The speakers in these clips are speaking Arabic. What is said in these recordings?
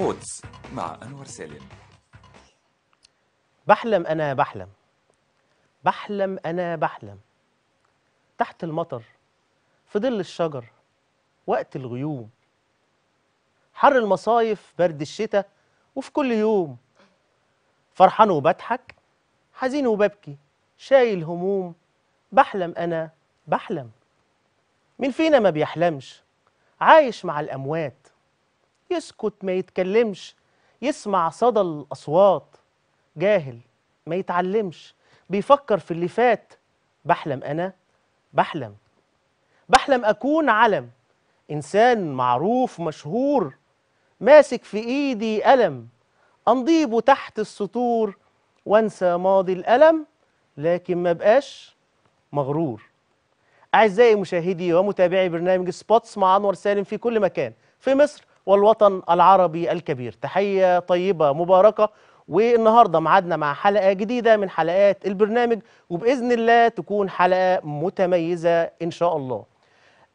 سبورتس مع أنور سالم بحلم أنا بحلم بحلم أنا بحلم تحت المطر في ظل الشجر وقت الغيوم حر المصايف برد الشتاء وفي كل يوم فرحان وبضحك حزين وببكي شايل هموم بحلم أنا بحلم مين فينا ما بيحلمش عايش مع الأموات يسكت ما يتكلمش يسمع صدى الأصوات جاهل ما يتعلمش بيفكر في اللي فات بحلم أنا بحلم بحلم أكون علم إنسان معروف مشهور ماسك في إيدي قلم أنضيبه تحت السطور وانسى ماضي الألم لكن ما بقاش مغرور أعزائي مشاهدي ومتابعي برنامج سبوتس مع أنور سالم في كل مكان في مصر والوطن العربي الكبير تحية طيبة مباركة والنهاردة معادنا مع حلقة جديدة من حلقات البرنامج وبإذن الله تكون حلقة متميزة إن شاء الله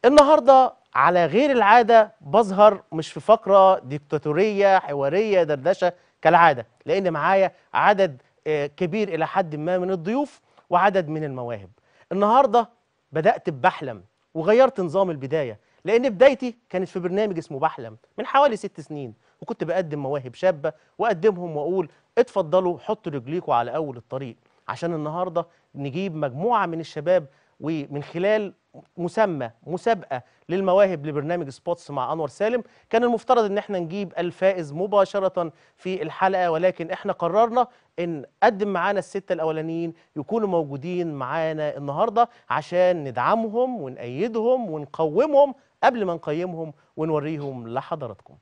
النهاردة على غير العادة بظهر مش في فقرة ديكتاتورية حوارية دردشة كالعادة لأن معايا عدد آه، كبير إلى حد ما من الضيوف وعدد من المواهب النهاردة بدأت ببحلم وغيرت نظام البداية لأن بدايتي كانت في برنامج اسمه بحلم من حوالي ست سنين وكنت بقدم مواهب شابة وأقدمهم وأقول اتفضلوا حطوا رجليكوا على أول الطريق عشان النهاردة نجيب مجموعة من الشباب ومن خلال مسمى مسابقة للمواهب لبرنامج سبوتس مع أنور سالم كان المفترض ان احنا نجيب الفائز مباشرة في الحلقة ولكن احنا قررنا ان قدم معانا الستة الاولانيين يكونوا موجودين معانا النهاردة عشان ندعمهم ونأيدهم ونقومهم قبل ما نقيمهم ونوريهم لحضراتكم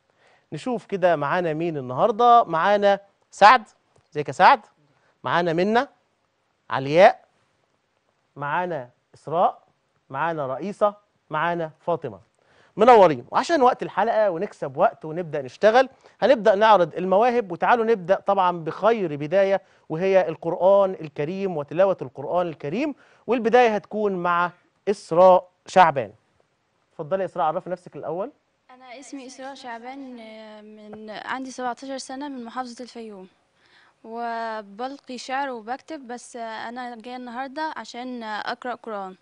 نشوف كده معانا مين النهارده معانا سعد ازيك يا سعد معانا منا علياء معانا اسراء معانا رئيسه معانا فاطمه منورين وعشان وقت الحلقه ونكسب وقت ونبدا نشتغل هنبدا نعرض المواهب وتعالوا نبدا طبعا بخير بدايه وهي القران الكريم وتلاوه القران الكريم والبدايه هتكون مع اسراء شعبان اتفضلي اسراء عرفي نفسك الاول انا اسمي اسراء شعبان من عندي 17 سنه من محافظه الفيوم وبلقي شعر وبكتب بس انا جايه النهارده عشان اقرا قران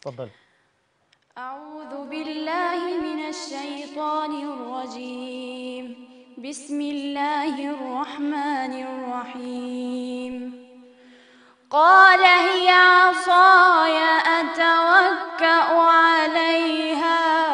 اتفضلي اعوذ بالله من الشيطان الرجيم بسم الله الرحمن الرحيم قال هي عصاي أتوكأ عليها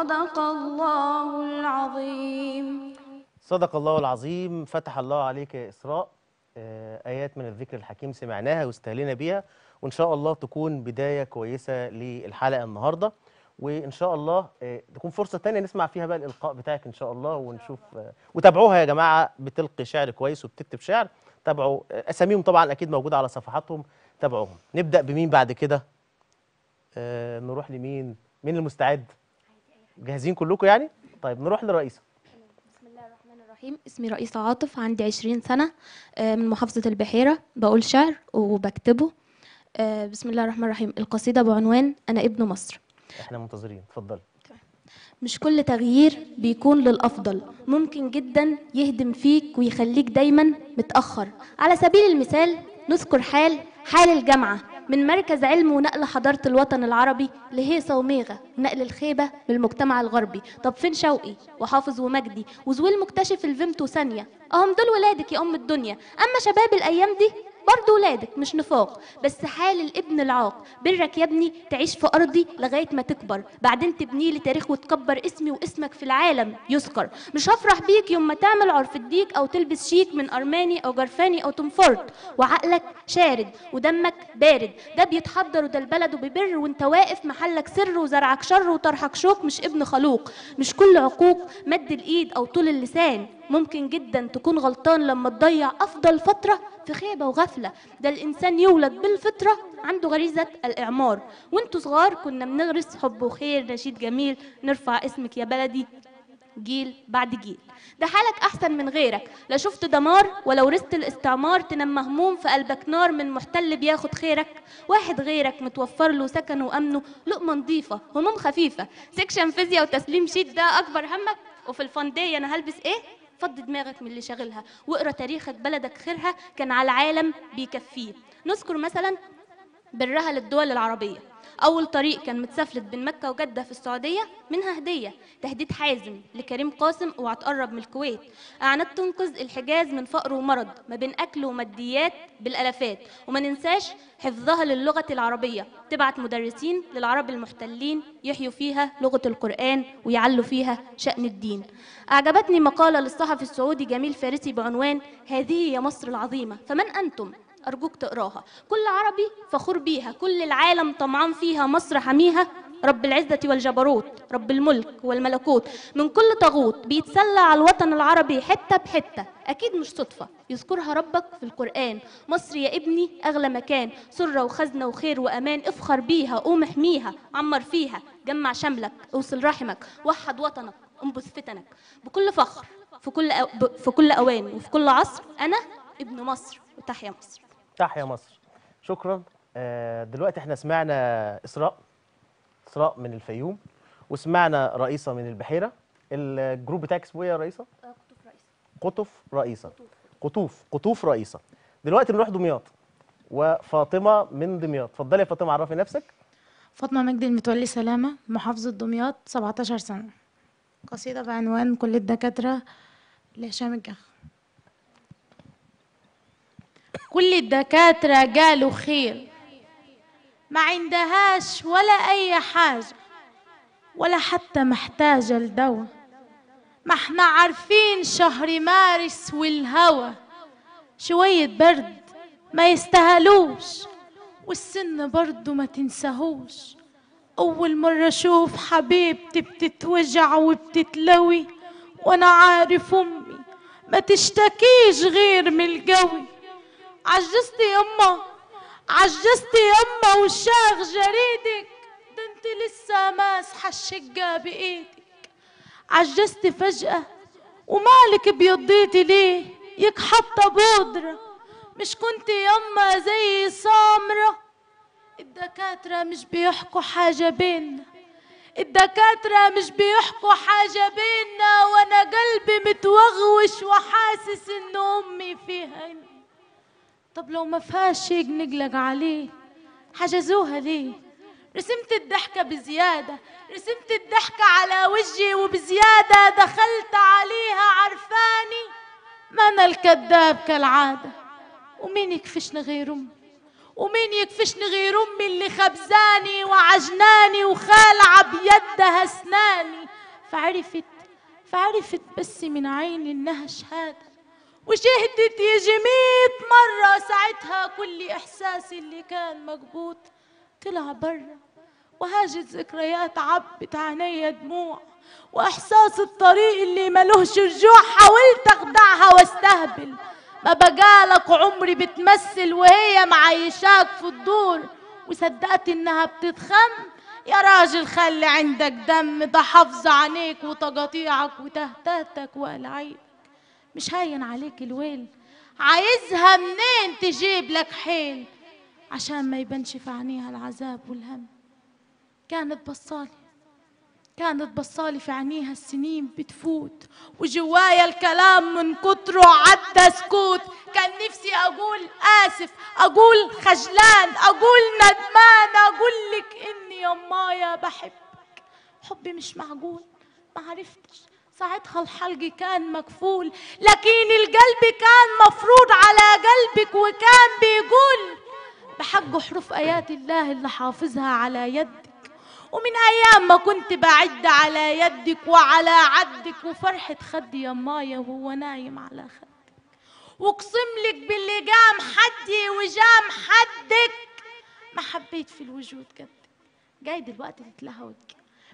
صدق الله العظيم صدق الله العظيم فتح الله عليك يا إسراء آه، آيات من الذكر الحكيم سمعناها واستهلنا بيها وإن شاء الله تكون بداية كويسة للحلقة النهاردة وإن شاء الله آه، تكون فرصة تانية نسمع فيها بقى الإلقاء بتاعك إن شاء الله ونشوف آه، وتابعوها يا جماعة بتلقي شعر كويس وبتكتب شعر تابعوا أساميهم طبعا أكيد موجودة على صفحاتهم تابعوهم نبدأ بمين بعد كده نروح لمين مين المستعد جاهزين كلكم يعني طيب نروح لرئيسه بسم الله الرحمن الرحيم اسمي رئيسة عاطف عندي 20 سنة آه، من محافظة البحيرة بقول شعر وبكتبه آه، بسم الله الرحمن الرحيم القصيدة بعنوان أنا ابن مصر احنا منتظرين اتفضلي مش كل تغيير بيكون للأفضل ممكن جدا يهدم فيك ويخليك دايما متأخر على سبيل المثال نذكر حال حال الجامعة من مركز علم ونقل حضارة الوطن العربي لهيصة وميغة نقل الخيبة للمجتمع الغربي طب فين شوقي وحافظ ومجدي وزويل مكتشف الفيمتو ثانية أهم دول ولادك يا أم الدنيا أما شباب الأيام دي برضه ولادك مش نفاق بس حال الابن العاق برك يا ابني تعيش في ارضي لغايه ما تكبر بعدين تبني لي تاريخ وتكبر اسمي واسمك في العالم يذكر مش هفرح بيك يوم ما تعمل عرف الديك او تلبس شيك من ارماني او جرفاني او تنفرد وعقلك شارد ودمك بارد ده بيتحضر وده البلد وبيبر وانت واقف محلك سر وزرعك شر وطرحك شوك مش ابن خلوق مش كل عقوق مد الايد او طول اللسان ممكن جدا تكون غلطان لما تضيع أفضل فترة في خيبة وغفلة ده الإنسان يولد بالفطرة عنده غريزة الإعمار وانتوا صغار كنا بنغرس حب وخير نشيد جميل نرفع اسمك يا بلدي جيل بعد جيل ده حالك أحسن من غيرك لا شفت دمار ولا ورثت الاستعمار تنم مهموم في قلبك نار من محتل بياخد خيرك واحد غيرك متوفر له سكن وأمنه لقمة نظيفة هموم خفيفة سكشن فيزياء وتسليم شيت ده أكبر همك وفي الفندية أنا هلبس إيه فض دماغك من اللي شاغلها واقرا تاريخك بلدك خيرها كان على العالم بيكفيه نذكر مثلا برها للدول العربيه أول طريق كان متسفلت بين مكة وجدة في السعودية منها هدية تهديد حازم لكريم قاسم اوعى تقرب من الكويت أعنت تنقذ الحجاز من فقر ومرض ما بين أكل وماديات بالألفات وما ننساش حفظها للغة العربية تبعت مدرسين للعرب المحتلين يحيوا فيها لغة القرآن ويعلوا فيها شأن الدين أعجبتني مقالة للصحفي السعودي جميل فارسي بعنوان هذه هي مصر العظيمة فمن أنتم؟ أرجوك تقراها كل عربي فخور بيها كل العالم طمعان فيها مصر حميها رب العزة والجبروت رب الملك والملكوت من كل طاغوت بيتسلى على الوطن العربي حتة بحتة أكيد مش صدفة يذكرها ربك في القرآن مصر يا ابني أغلى مكان سرة وخزنة وخير وأمان افخر بيها قوم احميها عمر فيها جمع شملك اوصل رحمك وحد وطنك انبث فتنك بكل فخر في كل أو... في كل أوان وفي كل عصر أنا ابن مصر وتحيا مصر تحيا مصر شكرا آه، دلوقتي احنا سمعنا اسراء اسراء من الفيوم وسمعنا رئيسه من البحيره الجروب بتاعك اسمه ايه يا آه، رئيسه قطوف رئيسه قطوف رئيسه قطوف قطوف رئيسه دلوقتي بنروح دمياط وفاطمه من دمياط اتفضلي يا فاطمه عرفي نفسك فاطمه مجدي المتولي سلامه محافظه دمياط 17 سنه قصيده بعنوان كل الدكاتره لهشام الجخ كل الدكاترة قالوا خير ما عندهاش ولا أي حاجة ولا حتى محتاجة لدواء ما احنا عارفين شهر مارس والهوى شوية برد ما يستاهلوش والسن برضه ما تنساهوش أول مرة أشوف حبيبتي بتتوجع وبتتلوي وأنا عارف أمي ما تشتكيش غير من الجوي عجزتي يما عجزتي يما وشاغ جريدك ده انت لسه ماسحه الشقه بايدك عجزتي فجاه ومالك بيضيتي ليه يك حاطه بودره مش كنت يما زي سامره الدكاتره مش بيحكوا حاجه بينا الدكاترة مش بيحكوا حاجة بينا وأنا قلبي متوغوش وحاسس إن أمي فيها انت طب لو ما فيهاش شيء نقلق عليه حجزوها ليه رسمت الضحكة بزيادة رسمت الضحكة على وجهي وبزيادة دخلت عليها عرفاني ما أنا الكذاب كالعادة ومين يكفشني غير أمي ومين يكفشني غير أمي اللي خبزاني وعجناني وخالعة بيدها أسناني فعرفت فعرفت بس من عيني إنها شهادة وشهدت يجي مئة مرة ساعتها كل إحساسي اللي كان مكبوت طلع برا وهاجت ذكريات عبت عيني دموع وإحساس الطريق اللي ملهش رجوع حاولت أخدعها واستهبل ما بقالك عمري بتمثل وهي معيشاك في الدور وصدقت إنها بتتخم يا راجل خلي عندك دم ده حافظ عينيك وتقاطيعك وتهتاتك وقلعيك مش هين عليك الويل عايزها منين تجيب لك حيل عشان ما يبانش في عينيها العذاب والهم كانت بصالي كانت بصالي في عينيها السنين بتفوت وجوايا الكلام من كتره عدى سكوت كان نفسي اقول اسف اقول خجلان اقول ندمان اقول لك اني يا مايا بحبك حبي مش معقول ما عرفتش ساعتها الحلق كان مكفول لكن القلب كان مفروض على قلبك وكان بيقول بحق حروف آيات الله اللي حافظها على يدك ومن أيام ما كنت بعد على يدك وعلى عدك وفرحة خدي يمايا وهو نايم على خدك واقسم لك باللي جام حدي وجام حدك ما حبيت في الوجود قدك جاي دلوقتي تتلهوج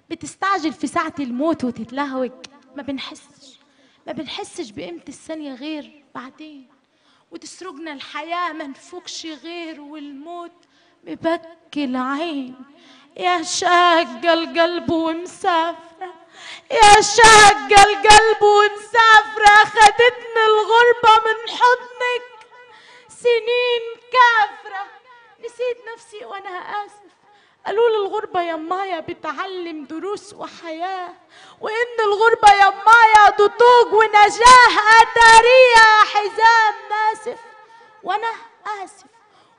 بتستعجل في ساعة الموت وتتلهوج ما بنحسش ما بنحسش بقيمة الثانية غير بعدين وتسرجنا الحياة ما نفوقش غير والموت مبكي العين يا شاقة القلب ومسافرة يا شاقة القلب ومسافرة خدتني الغربة من حضنك سنين كافرة نسيت نفسي وأنا آسف قالوا لي الغربة يا مايا بتعلم دروس وحياة وإن الغربة يا مايا نضوج ونجاح أتاريها حزام ناسف وأنا آسف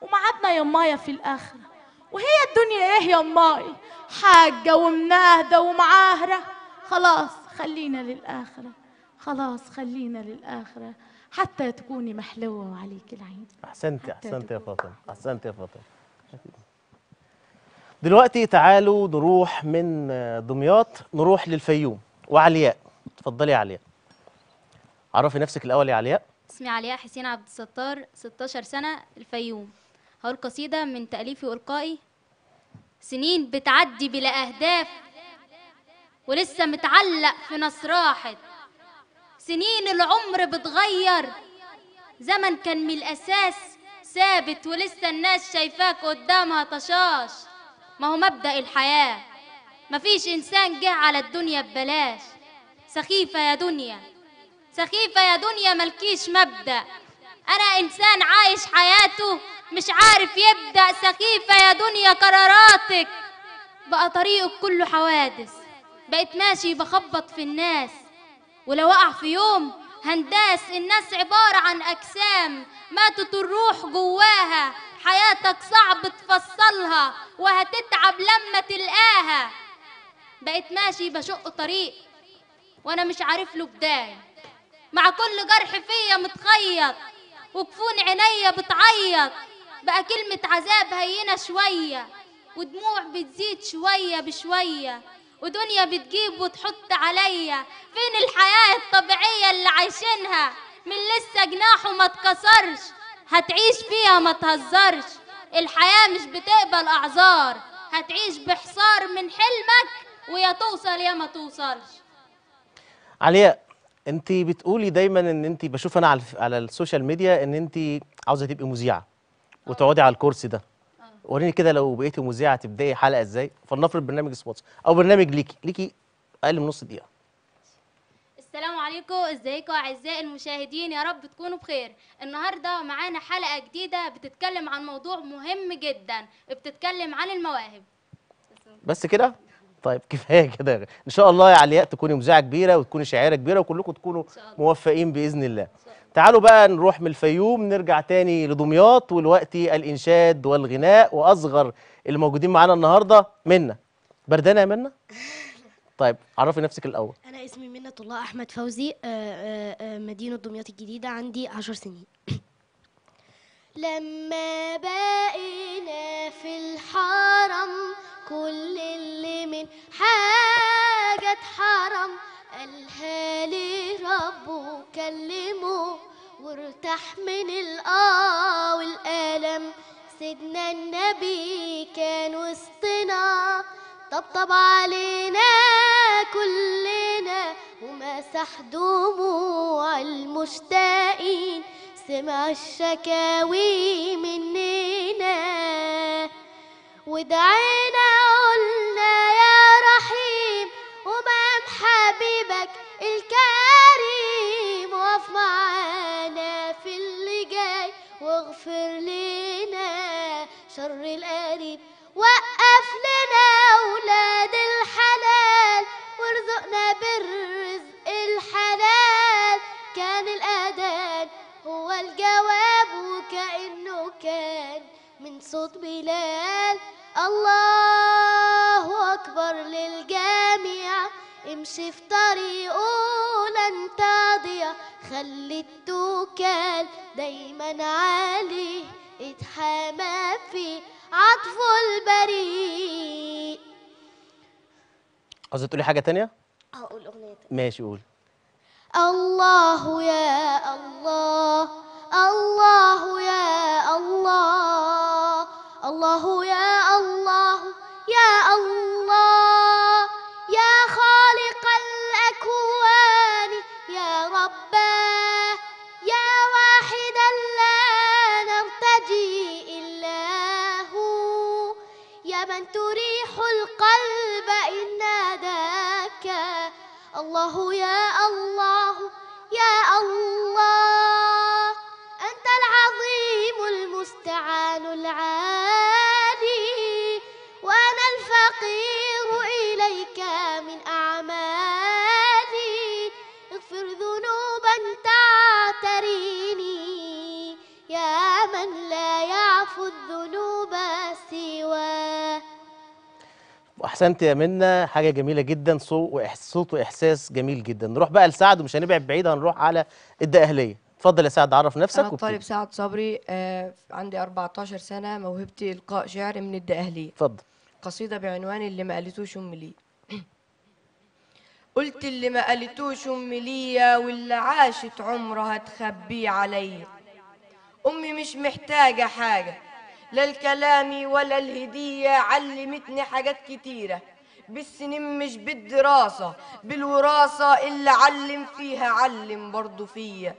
ومعادنا يا مايا في الآخرة وهي الدنيا إيه يا ماي حاجة ومناهدة ومعاهرة خلاص خلينا للآخرة خلاص خلينا للآخرة حتى تكوني محلوة وعليك العين أحسنت أحسنت يا فاطمة أحسنت يا فاطمة دلوقتي تعالوا نروح من دمياط نروح للفيوم وعلياء اتفضلي يا علياء عرفي نفسك الاول يا علياء اسمي علياء حسين عبد الستار 16 سنه الفيوم هقول قصيده من تاليفي والقائي سنين بتعدي بلا اهداف ولسه متعلق في ناس راحت سنين العمر بتغير زمن كان من الاساس ثابت ولسه الناس شايفاك قدامها طشاش ما هو مبدأ الحياة مفيش إنسان جه على الدنيا ببلاش سخيفة يا دنيا سخيفة يا دنيا ملكيش مبدأ أنا إنسان عايش حياته مش عارف يبدأ سخيفة يا دنيا قراراتك بقى طريقك كله حوادث بقيت ماشي بخبط في الناس ولو وقع في يوم هنداس الناس عبارة عن أجسام ماتت الروح جواها حياتك صعب تفصلها وهتتعب لما تلقاها بقيت ماشي بشق طريق وانا مش عارف له بدايه مع كل جرح فيا متخيط وجفون عينيا بتعيط بقى كلمة عذاب هينة شوية ودموع بتزيد شوية بشوية ودنيا بتجيب وتحط عليا فين الحياة الطبيعية اللي عايشينها من لسه جناحه ما اتكسرش هتعيش فيها ما تهزرش الحياة مش بتقبل أعذار هتعيش بحصار من حلمك ويا توصل يا ما توصلش علياء انت بتقولي دايما ان انت بشوف انا على على السوشيال ميديا ان انت عاوزه تبقي مذيعه وتقعدي على الكرسي ده اه. وريني كده لو بقيتي مذيعه تبداي حلقه ازاي فلنفرض برنامج سبوتس او برنامج ليكي ليكي اقل من نص دقيقه السلام عليكم ازيكم اعزائي المشاهدين يا رب تكونوا بخير النهارده معانا حلقه جديده بتتكلم عن موضوع مهم جدا بتتكلم عن المواهب بس كده طيب كفايه كده ان شاء الله يا يعني علياء تكوني مذيعه كبيره وتكوني شاعره كبيره وكلكم تكونوا موفقين باذن الله تعالوا بقى نروح من الفيوم نرجع تاني لدمياط والوقت الانشاد والغناء واصغر الموجودين معانا النهارده منا بردانه يا منا طيب عرفي نفسك الاول انا اسمي منة الله احمد فوزي آه، آه، آه، مدينه دمياط الجديده عندي 10 سنين لما بقينا في الحرم كل اللي من حاجة اتحرم قالها لي ربه كلمه وارتاح من الآه والألم سيدنا النبي كان وسطنا طبطب علينا كلنا ومسح دموع المشتاقين سمع الشكاوي مننا ودعينا قلنا يا رحيم ومام حبيبك الكريم وقف معانا في اللي جاي واغفر لنا شر الآن الرزق الحلال كان الأذان هو الجواب وكأنه كان من صوت بلال الله أكبر للجميع امشي في طريقه لن تضيع خلي التوكال دايما عليه اتحامى فيه عطفه البريء عاوزة تقولي حاجة تانية؟ اقول أغنية ماشي قول الله يا الله الله يا الله الله يا الله يا الله الله يا الله احسنت يا منى حاجه جميله جدا صوت واحساس جميل جدا نروح بقى لسعد ومش هنبعد بعيد هنروح على الدقهليه اتفضل يا سعد عرف نفسك انا طالب سعد صبري آه عندي 14 سنه موهبتي القاء شعر من الدقهليه اتفضل قصيده بعنوان اللي ما قالتوش ام ليه قلت اللي ما قالتوش ام ليا واللي عاشت عمرها تخبيه عليا امي مش محتاجه حاجه لا الكلام ولا الهدية علمتني حاجات كتيرة بالسنين مش بالدراسة بالوراثة اللي علم فيها علم برضو فيا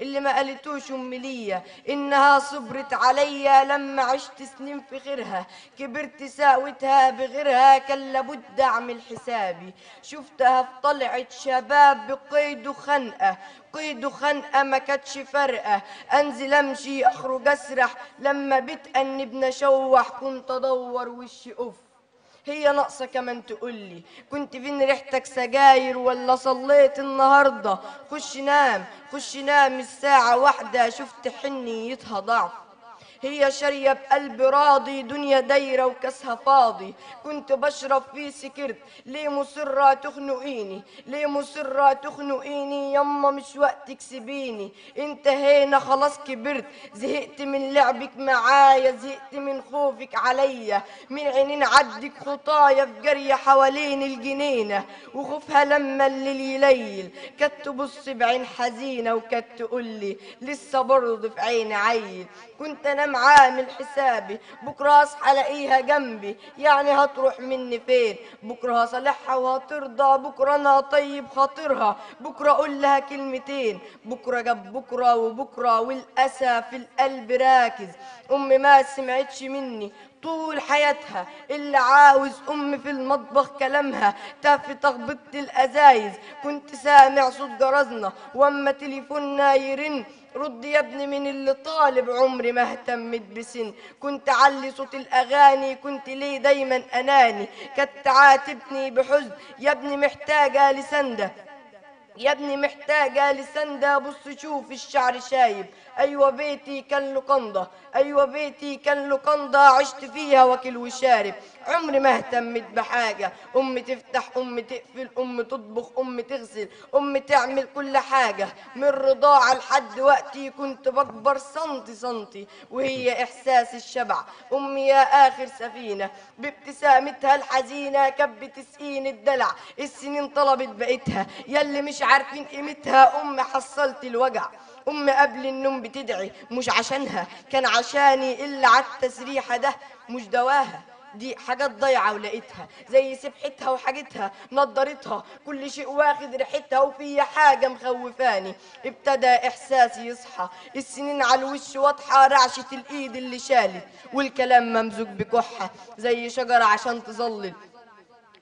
اللي ما قالتوش أمي ليا إنها صبرت عليا لما عشت سنين في غيرها كبرت ساوتها بغيرها كان لابد أعمل حسابي شفتها في طلعة شباب بقيد وخنقة قيد وخنقة ما كانتش فارقة أنزل أمشي أخرج أسرح لما بتأني بنشوح كنت أدور وشي أف هي ناقصة كمان تقولي كنت فين ريحتك سجاير ولا صليت النهاردة خش نام خش نام الساعة واحدة شفت حنيتها ضعف هي شريه بقلبي راضي دنيا دايره وكسها فاضي كنت بشرب في سكرت ليه مصره تخنقيني ليه مصره تخنقيني يما مش وقت تكسبيني انتهينا خلاص كبرت زهقت من لعبك معايا زهقت من خوفك عليا من عينين عدك خطايا في جري حوالين الجنينه وخوفها لما الليل يليل كانت تبص بعين حزينه وكانت تقول لي لسه برضه في عيني عيل كنت انا قدام عامل حسابي بكرة هصحى الاقيها جنبي يعني هتروح مني فين بكرة هصالحها وهترضى بكرة انا طيب خاطرها بكرة اقول لها كلمتين بكرة جاب بكرة وبكرة والأسى في القلب راكز أمي ما سمعتش مني طول حياتها اللي عاوز أم في المطبخ كلامها تافه تخبط الأزايز كنت سامع صوت جرزنا وأما تليفوننا يرن رد يا ابني من اللي طالب عمري ما اهتمت بسن كنت علي صوت الاغاني كنت ليه دايما اناني كانت تعاتبني بحزن يا ابني محتاجه لسنده يا ابني محتاجة لسندة بص شوف الشعر شايب أيوة بيتي كان لقنضة أيوة بيتي كان لقنضة عشت فيها وكل وشارب عمري ما اهتمت بحاجة أمي تفتح أمي تقفل أمي تطبخ أمي تغسل أمي تعمل كل حاجة من رضاعة لحد وقتي كنت بكبر سنتي سنتي وهي إحساس الشبع أمي يا آخر سفينة بابتسامتها الحزينة كبت سقين الدلع السنين طلبت بقيتها يلي مش عارفين قيمتها أمي حصلت الوجع أم قبل النوم بتدعي مش عشانها كان عشاني إلا عالتسريحة ده مش دواها دي حاجات ضايعه ولقيتها زي سبحتها وحاجتها نضارتها كل شيء واخد ريحتها وفي حاجه مخوفاني ابتدى احساسي يصحى السنين على الوش واضحه رعشه الايد اللي شالت والكلام ممزوج بكحه زي شجره عشان تظلل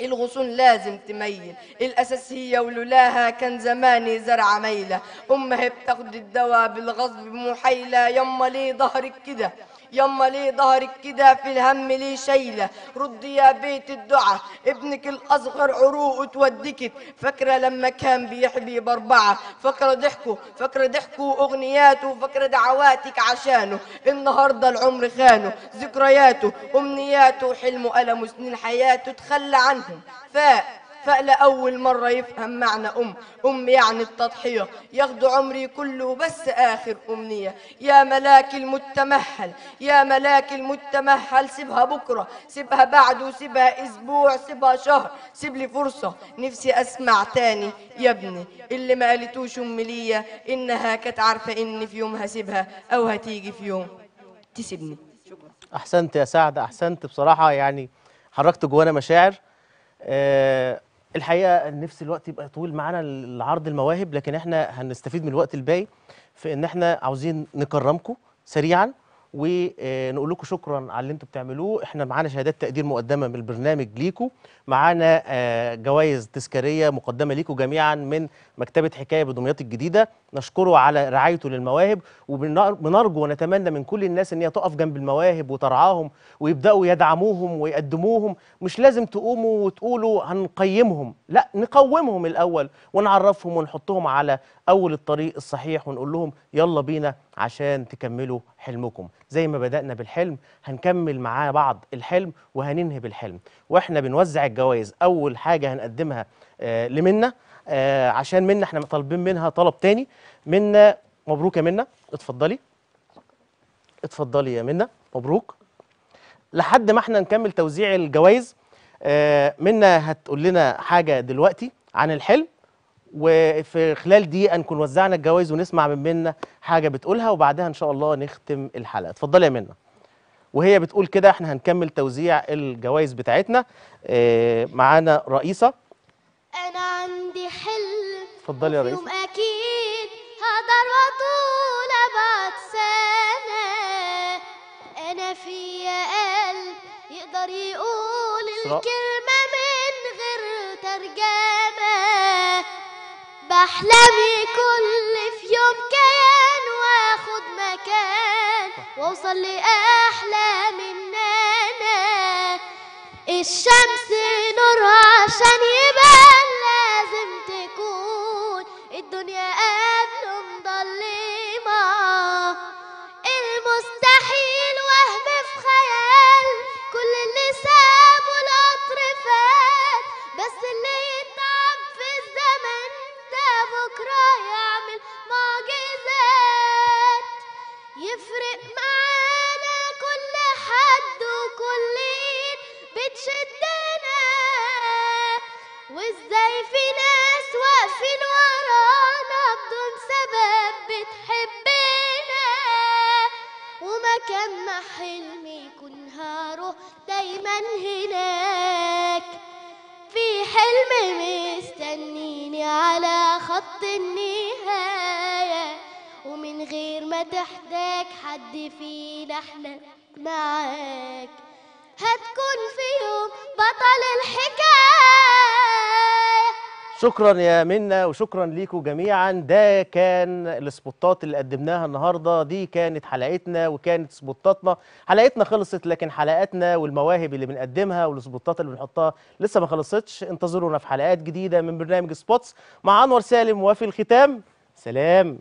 الغصون لازم تميل الاساسيه ولولاها كان زماني زرع ميلة امه بتاخد الدواء بالغصب محيلة يما ليه ظهرك كده يما ليه ظهرك كده في الهم ليه شايلة رد يا بيت الدعاء ابنك الأصغر عروقه تودكت فاكرة لما كان بيحبي بأربعة فاكرة ضحكه فاكرة ضحكه وأغنياته فاكرة دعواتك عشانه النهاردة العمر خانه ذكرياته أمنياته حلمه ألمه سنين حياته تخلى عنه فاء فاء لأول مرة يفهم معنى أم أم يعني التضحية ياخدوا عمري كله بس آخر أمنية يا ملاك المتمهل يا ملاك المتمهل سيبها بكرة سيبها بعده سيبها أسبوع سيبها شهر سيب لي فرصة نفسي أسمع تاني يا ابني اللي ما قالتوش أم ليا إنها كانت عارفة إن في يوم هسيبها أو هتيجي في يوم تسيبني شكرا أحسنت يا سعد أحسنت بصراحة يعني حركت جوانا مشاعر آه، الحقيقه نفس الوقت يبقى طويل معانا العرض المواهب لكن احنا هنستفيد من الوقت الباقي في ان احنا عاوزين نكرمكم سريعا ونقول لكم شكرا على اللي انتم بتعملوه احنا معانا شهادات تقدير مقدمه من البرنامج ليكم معانا آه، جوائز تذكاريه مقدمه ليكم جميعا من مكتبه حكايه بدمياط الجديده نشكره على رعايته للمواهب وبنرجو ونتمنى من كل الناس ان هي تقف جنب المواهب وترعاهم ويبداوا يدعموهم ويقدموهم مش لازم تقوموا وتقولوا هنقيمهم لا نقومهم الاول ونعرفهم ونحطهم على اول الطريق الصحيح ونقول لهم يلا بينا عشان تكملوا حلمكم زي ما بدأنا بالحلم هنكمل معاه بعض الحلم وهننهي بالحلم واحنا بنوزع الجوائز اول حاجة هنقدمها آه، لمنا آه، عشان منا احنا طالبين منها طلب تاني منا مبروك يا منا اتفضلي اتفضلي يا منا مبروك لحد ما احنا نكمل توزيع الجوائز آه، منا هتقول لنا حاجة دلوقتي عن الحلم وفي خلال دقيقه نكون وزعنا الجوائز ونسمع من منا حاجه بتقولها وبعدها ان شاء الله نختم الحلقه اتفضلي يا منا وهي بتقول كده احنا هنكمل توزيع الجوائز بتاعتنا اه معانا رئيسه انا عندي حلم اتفضلي يا رئيسه اكيد هقدر واطول بعد سنه انا فيا قلب يقدر يقول الكلمه أحلامي كل في يوم كيان واخد مكان واوصل لاحلام النانا الشمس نورها عشان يبان لازم تكون الدنيا أنا احنا معاك هتكون في يوم بطل الحكاية شكرا يا منا وشكرا ليكم جميعا ده كان السبوتات اللي قدمناها النهارده دي كانت حلقتنا وكانت سبوتاتنا حلقتنا خلصت لكن حلقاتنا والمواهب اللي بنقدمها والسبوتات اللي بنحطها لسه ما خلصتش انتظرونا في حلقات جديده من برنامج سبوتس مع انور سالم وفي الختام سلام